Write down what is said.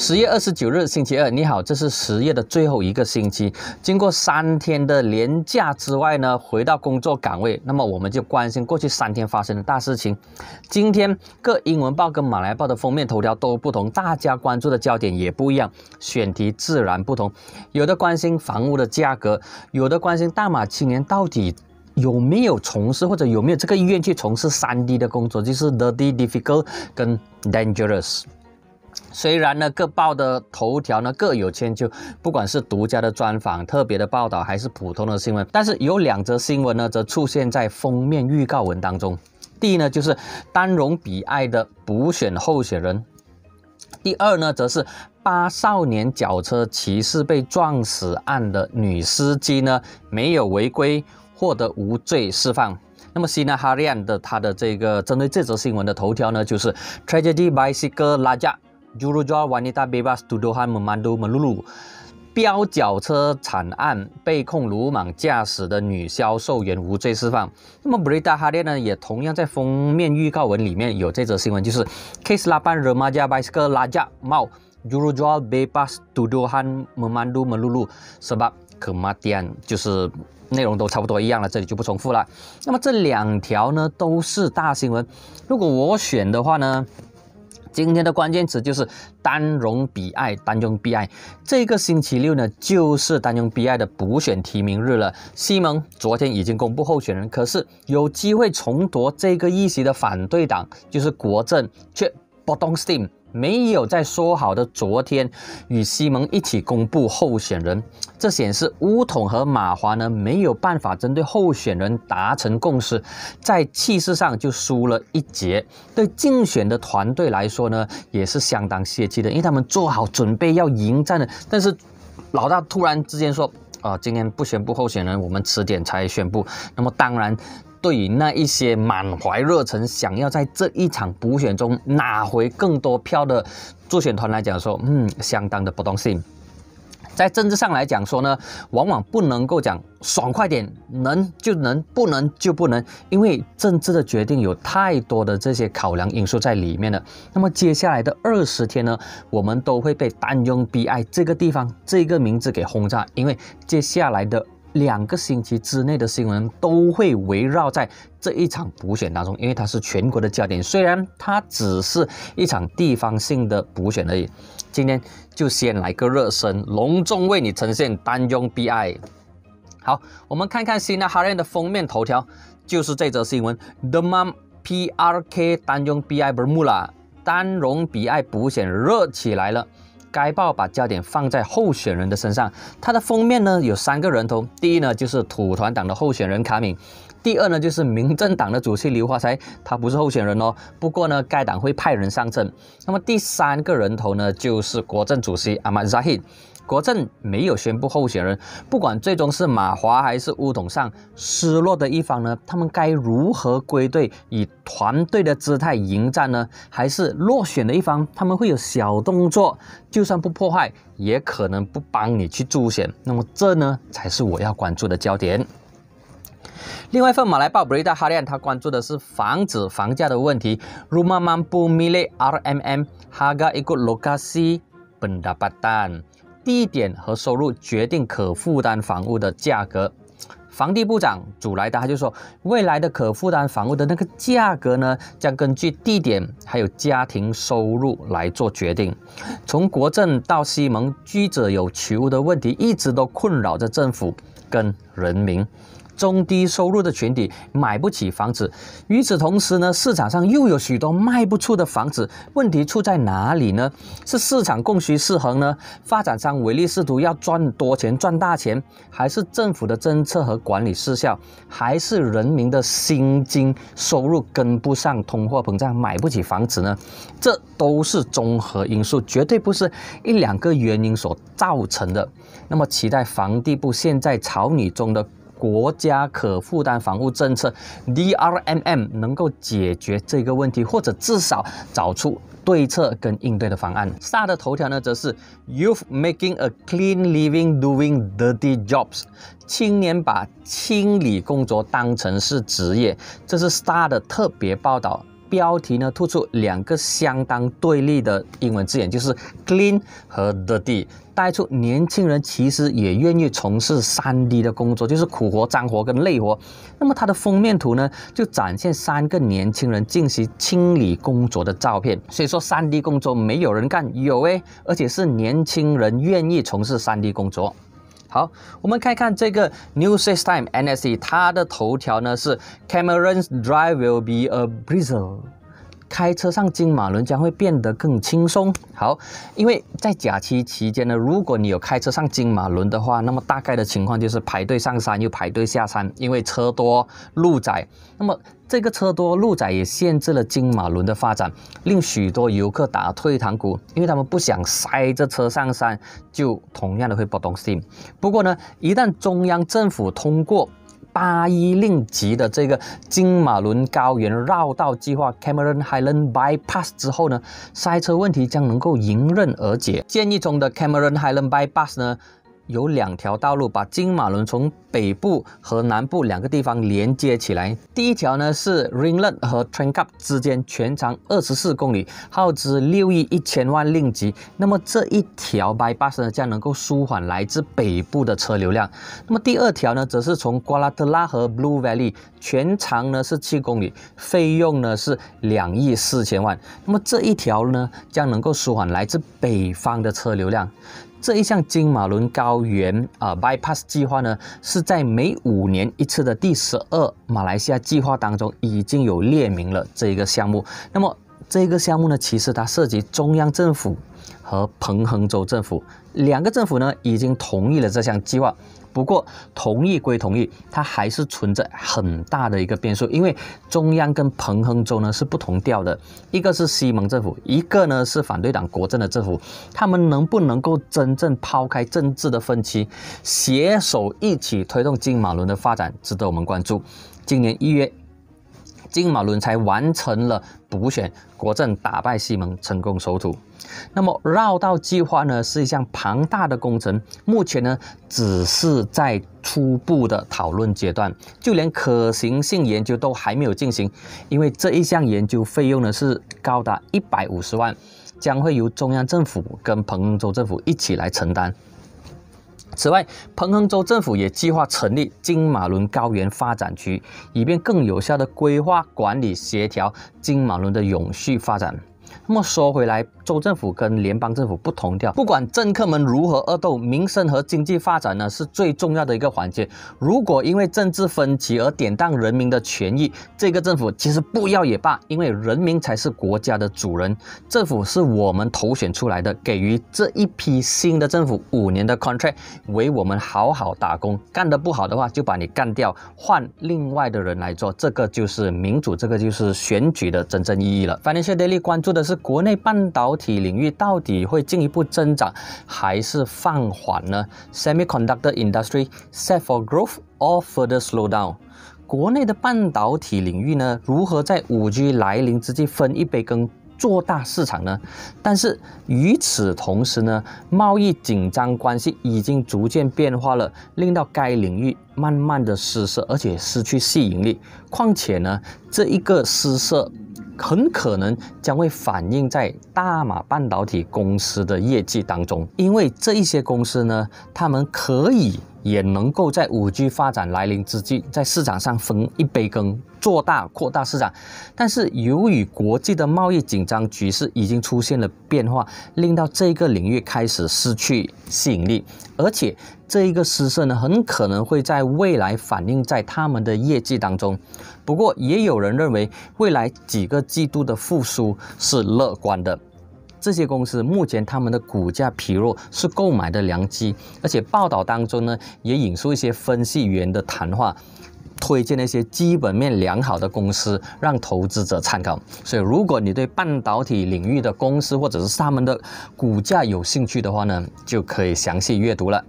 十月二十九日，星期二。你好，这是十月的最后一个星期。经过三天的连假之外呢，回到工作岗位，那么我们就关心过去三天发生的大事情。今天各英文报跟马来报的封面头条都不同，大家关注的焦点也不一样，选题自然不同。有的关心房屋的价格，有的关心大马青年到底有没有从事或者有没有这个意愿去从事三 D 的工作，就是 dirty、difficult 跟 dangerous。虽然呢，各报的头条呢各有千秋，不管是独家的专访、特别的报道，还是普通的新闻，但是有两则新闻呢，则出现在封面预告文当中。第一呢，就是丹戎比埃的补选候选人；第二呢，则是八少年脚车骑士被撞死案的女司机呢没有违规，获得无罪释放。那么，Cinaharian 的他的这个针对这则新闻的头条呢，就是 Tragedy Bicycle r i d e Jurual wanita bebas tuduhan memandu malulu，标脚车惨案，被控鲁莽驾驶的女销售员无罪释放。那么 Brida h a 哈 n 呢，也同样在封面预告文里面有这则新闻，就是 Kes lapan remaja b i c s k l a j a mau Jurual bebas tuduhan memandu malulu sebab kematian，就是内容都差不多一样了，这里就不重复了。那么这两条呢，都是大新闻。如果我选的话呢？今天的关键词就是单容比爱，单容比爱。这个星期六呢，就是单容比爱的补选提名日了。西蒙昨天已经公布候选人，可是有机会重夺这个议席的反对党就是国政，却。波 e a m 没有在说好的昨天与西蒙一起公布候选人，这显示乌统和马华呢没有办法针对候选人达成共识，在气势上就输了一截。对竞选的团队来说呢，也是相当泄气的，因为他们做好准备要迎战的，但是老大突然之间说啊，今天不宣布候选人，我们迟点才宣布。那么当然。对于那一些满怀热忱想要在这一场补选中拿回更多票的助选团来讲说，嗯，相当的不动心。在政治上来讲说呢，往往不能够讲爽快点，能就能，不能就不能，因为政治的决定有太多的这些考量因素在里面了。那么接下来的二十天呢，我们都会被担忧 B I 这个地方这个名字给轰炸，因为接下来的。两个星期之内的新闻都会围绕在这一场补选当中，因为它是全国的焦点。虽然它只是一场地方性的补选而已。今天就先来个热身，隆重为你呈现丹庸 B I。好，我们看看《新加哈人》的封面头条，就是这则新闻：The M P R K 丹庸 B I b e r m u l a 丹荣比爱补选热起来了。该报把焦点放在候选人的身上，它的封面呢有三个人头，第一呢就是土团党的候选人卡敏，第二呢就是民政党的主席刘华才，他不是候选人哦，不过呢该党会派人上阵。那么第三个人头呢就是国政主席阿马扎希。国政没有宣布候选人，不管最终是马华还是乌统上失落的一方呢？他们该如何归队，以团队的姿态迎战呢？还是落选的一方，他们会有小动作？就算不破坏，也可能不帮你去助选。那么这呢，才是我要关注的焦点。另外一份《马来报》布里达哈烈，他关注的是防止房价的问题。Rumah mampu milik RMM harga ikut lokasi pendapatan。地点和收入决定可负担房屋的价格。房地部长祖来达他就说，未来的可负担房屋的那个价格呢，将根据地点还有家庭收入来做决定。从国政到西蒙，居者有求的问题一直都困扰着政府跟。人民中低收入的群体买不起房子，与此同时呢，市场上又有许多卖不出的房子。问题出在哪里呢？是市场供需失衡呢？发展商唯利是图，要赚多钱、赚大钱，还是政府的政策和管理失效，还是人民的薪金收入跟不上通货膨胀，买不起房子呢？这都是综合因素，绝对不是一两个原因所造成的。那么，期待房地部现在草拟中。的国家可负担房屋政策 （DRMM） 能够解决这个问题，或者至少找出对策跟应对的方案。《star》的头条呢，则是 “Youth making a clean living doing dirty jobs”，青年把清理工作当成是职业，这是《star》的特别报道。标题呢突出两个相当对立的英文字眼，就是 clean 和 the d，带出年轻人其实也愿意从事三 d 的工作，就是苦活、脏活跟累活。那么它的封面图呢，就展现三个年轻人进行清理工作的照片。所以说，三 d 工作没有人干，有诶，而且是年轻人愿意从事三 d 工作。好，我们看看这个 Newsday Time NSE Cameron's drive will be a bristle. 开车上金马仑将会变得更轻松。好，因为在假期期间呢，如果你有开车上金马仑的话，那么大概的情况就是排队上山又排队下山，因为车多路窄。那么这个车多路窄也限制了金马仑的发展，令许多游客打退堂鼓，因为他们不想塞着车上山，就同样的会不动心。不过呢，一旦中央政府通过，八一令级的这个金马伦高原绕道计划 （Cameron Highland Bypass） 之后呢，塞车问题将能够迎刃而解。建议中的 Cameron Highland Bypass 呢？有两条道路把金马伦从北部和南部两个地方连接起来。第一条呢是 Ringlet 和 Train k u p 之间，全长二十四公里，耗资六亿一千万令吉。那么这一条 By Bus 呢将能够舒缓来自北部的车流量。那么第二条呢则是从瓜拉特拉和 Blue Valley，全长呢是七公里，费用呢是两亿四千万。那么这一条呢将能够舒缓来自北方的车流量。这一项金马伦高原啊 bypass 计划呢，是在每五年一次的第十二马来西亚计划当中已经有列明了这一个项目。那么这个项目呢，其实它涉及中央政府和彭亨州政府两个政府呢，已经同意了这项计划。不过，同意归同意，它还是存在很大的一个变数，因为中央跟彭亨州呢是不同调的，一个是西蒙政府，一个呢是反对党国政的政府，他们能不能够真正抛开政治的分歧，携手一起推动金马伦的发展，值得我们关注。今年一月。金马伦才完成了补选，国政打败西蒙，成功收土。那么绕道计划呢，是一项庞大的工程，目前呢只是在初步的讨论阶段，就连可行性研究都还没有进行，因为这一项研究费用呢是高达一百五十万，将会由中央政府跟彭州政府一起来承担。此外，彭亨州政府也计划成立金马伦高原发展区，以便更有效地规划、管理、协调金马伦的永续发展。那么说回来，州政府跟联邦政府不同调。不管政客们如何恶斗，民生和经济发展呢是最重要的一个环节。如果因为政治分歧而典当人民的权益，这个政府其实不要也罢，因为人民才是国家的主人。政府是我们投选出来的，给予这一批新的政府五年的 contract，为我们好好打工。干得不好的话，就把你干掉，换另外的人来做。这个就是民主，这个就是选举的真正意义了。Financial Daily 关注的。的是国内半导体领域到底会进一步增长还是放缓呢？Semiconductor industry set for growth or further slowdown？国内的半导体领域呢，如何在 5G 来临之际分一杯羹、做大市场呢？但是与此同时呢，贸易紧张关系已经逐渐变化了，令到该领域慢慢的失色，而且失去吸引力。况且呢，这一个失色。很可能将会反映在大马半导体公司的业绩当中，因为这一些公司呢，他们可以。也能够在 5G 发展来临之际，在市场上分一杯羹，做大扩大市场。但是，由于国际的贸易紧张局势已经出现了变化，令到这个领域开始失去吸引力，而且这一个失色呢，很可能会在未来反映在他们的业绩当中。不过，也有人认为未来几个季度的复苏是乐观的。这些公司目前他们的股价疲弱是购买的良机，而且报道当中呢也引述一些分析员的谈话，推荐一些基本面良好的公司让投资者参考。所以，如果你对半导体领域的公司或者是他们的股价有兴趣的话呢，就可以详细阅读了。